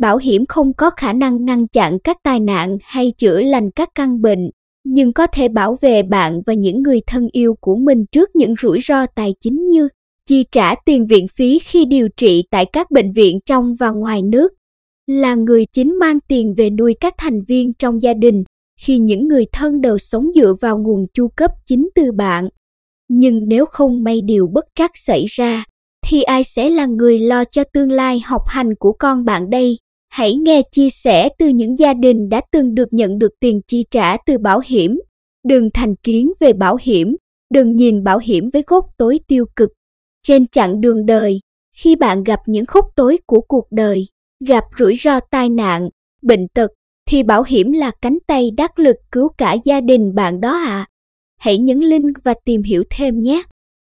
Bảo hiểm không có khả năng ngăn chặn các tai nạn hay chữa lành các căn bệnh, nhưng có thể bảo vệ bạn và những người thân yêu của mình trước những rủi ro tài chính như chi trả tiền viện phí khi điều trị tại các bệnh viện trong và ngoài nước, là người chính mang tiền về nuôi các thành viên trong gia đình khi những người thân đều sống dựa vào nguồn chu cấp chính từ bạn. Nhưng nếu không may điều bất trắc xảy ra, thì ai sẽ là người lo cho tương lai học hành của con bạn đây? hãy nghe chia sẻ từ những gia đình đã từng được nhận được tiền chi trả từ bảo hiểm. Đừng thành kiến về bảo hiểm, đừng nhìn bảo hiểm với gốc tối tiêu cực. Trên chặng đường đời, khi bạn gặp những khúc tối của cuộc đời, gặp rủi ro tai nạn, bệnh tật, thì bảo hiểm là cánh tay đắc lực cứu cả gia đình bạn đó ạ. À. Hãy nhấn link và tìm hiểu thêm nhé.